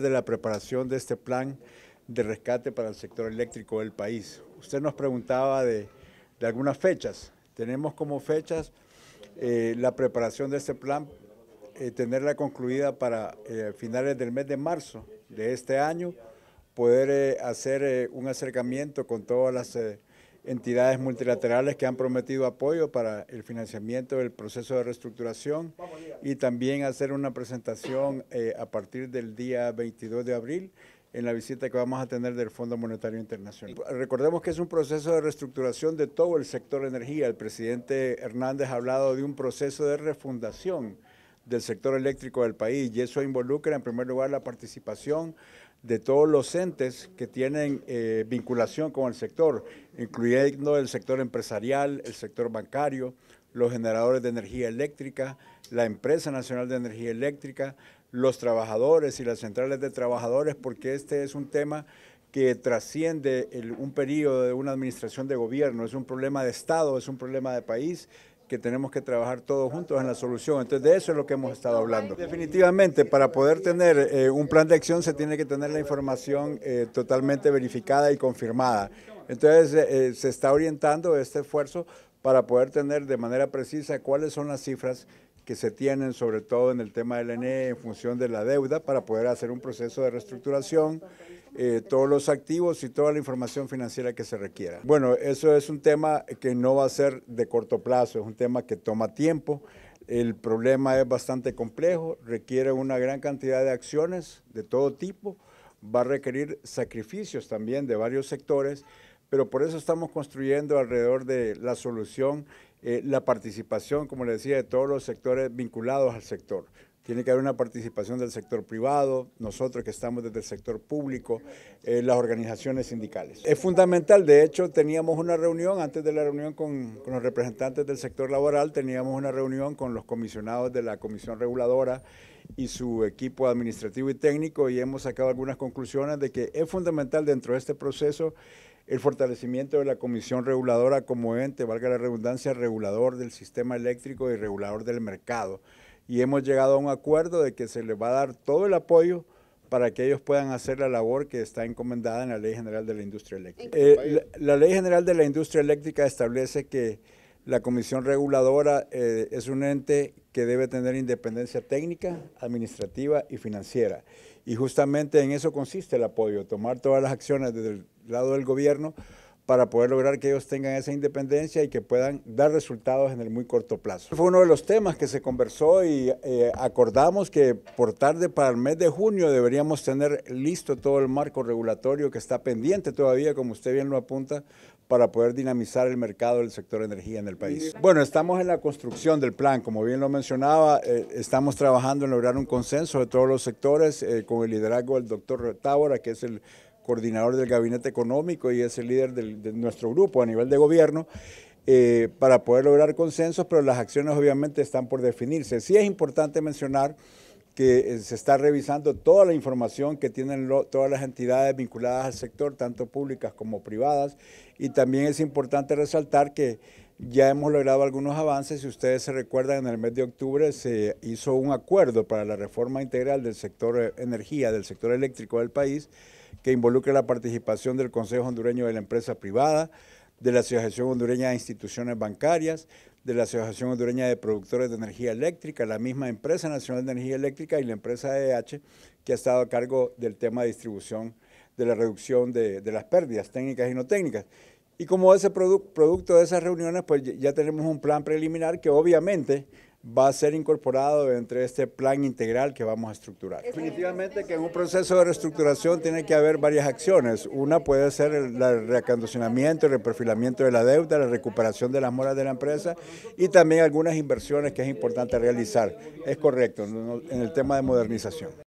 de la preparación de este plan de rescate para el sector eléctrico del país. Usted nos preguntaba de, algunas fechas. Tenemos como fechas eh, la preparación de este plan, eh, tenerla concluida para eh, finales del mes de marzo de este año, poder hacer un acercamiento con todas las entidades multilaterales que han prometido apoyo para el financiamiento del proceso de reestructuración y también hacer una presentación eh, a partir del día 22 de abril en la visita que vamos a tener del Fondo Monetario Internacional. Recordemos que es un proceso de reestructuración de todo el sector energía. El presidente Hernández ha hablado de un proceso de refundación del sector eléctrico del país y eso involucra en primer lugar la participación de todos los entes que tienen eh, vinculación con el sector, incluyendo el sector empresarial, el sector bancario, los generadores de energía eléctrica, la empresa nacional de energía eléctrica, los trabajadores y las centrales de trabajadores, porque este es un tema que trasciende un periodo de una administración de gobierno, es un problema de Estado, es un problema de país tenemos que trabajar todos juntos en la solución. Entonces, de eso es lo que hemos estado hablando. Definitivamente, para poder tener eh, un plan de acción se tiene que tener la información eh, totalmente verificada y confirmada. Entonces, eh, se está orientando este esfuerzo para poder tener de manera precisa cuáles son las cifras que se tienen, sobre todo en el tema del NE, en función de la deuda, para poder hacer un proceso de reestructuración eh, todos los activos y toda la información financiera que se requiera. Bueno, eso es un tema que no va a ser de corto plazo, es un tema que toma tiempo. El problema es bastante complejo, requiere una gran cantidad de acciones de todo tipo, va a requerir sacrificios también de varios sectores, pero por eso estamos construyendo alrededor de la solución eh, la participación, como le decía, de todos los sectores vinculados al sector tiene que haber una participación del sector privado, nosotros que estamos desde el sector público, eh, las organizaciones sindicales. Es fundamental, de hecho teníamos una reunión, antes de la reunión con los representantes del sector laboral, teníamos una reunión con los comisionados de la Comisión Reguladora y su equipo administrativo y técnico y hemos sacado algunas conclusiones de que es fundamental dentro de este proceso el fortalecimiento de la Comisión Reguladora como ente, valga la redundancia, regulador del sistema eléctrico y regulador del mercado y hemos llegado a un acuerdo de que se les va a dar todo el apoyo para que ellos puedan hacer la labor que está encomendada en la Ley General de la Industria Eléctrica. Eh, la, Ley General de la Industria Eléctrica establece que la Comisión Reguladora eh, es un ente que debe tener independencia técnica, administrativa y financiera. Y justamente en eso consiste el apoyo, tomar todas las acciones desde el lado del gobierno para poder lograr que ellos tengan esa independencia y que puedan dar resultados en el muy corto plazo. Fue uno de los temas que se conversó y eh, acordamos que por tarde para el mes de junio deberíamos tener listo todo el marco regulatorio que está pendiente todavía, como usted bien lo apunta, para poder dinamizar el mercado del sector de energía en el país. Bueno, estamos en la construcción del plan, como bien lo mencionaba, eh, estamos trabajando en lograr un consenso de todos los sectores eh, con el liderazgo del doctor Tábora, que es el coordinador del gabinete económico y es el líder de nuestro grupo a nivel de gobierno, eh, para poder lograr consensos, pero las acciones obviamente están por definirse. Sí es importante mencionar que eh, se está revisando toda la información que tienen todas las entidades vinculadas al sector, tanto públicas como privadas, y también es importante resaltar que ya hemos logrado algunos avances. Si ustedes se recuerdan, en el mes de octubre se hizo un acuerdo para la reforma integral del sector eh, energía, del sector eléctrico del país, que involucra la participación del Consejo Hondureño de la Empresa Privada, de la Asociación Hondureña de Instituciones Bancarias, de la Asociación Hondureña de Productores de Energía Eléctrica, la misma Empresa Nacional de Energía Eléctrica y la empresa EH, que ha estado a cargo del tema de distribución de la reducción de, de las pérdidas técnicas y no técnicas. Y como ese producto de esas reuniones, pues ya tenemos un plan preliminar que obviamente va a ser incorporado entre este plan integral que vamos a estructurar. Definitivamente que en un proceso de reestructuración tiene que haber varias acciones. Una puede ser el, reacandocionamiento, el reperfilamiento de la deuda, la recuperación de las moras de la empresa y también algunas inversiones que es importante realizar. Es correcto, en el tema de modernización.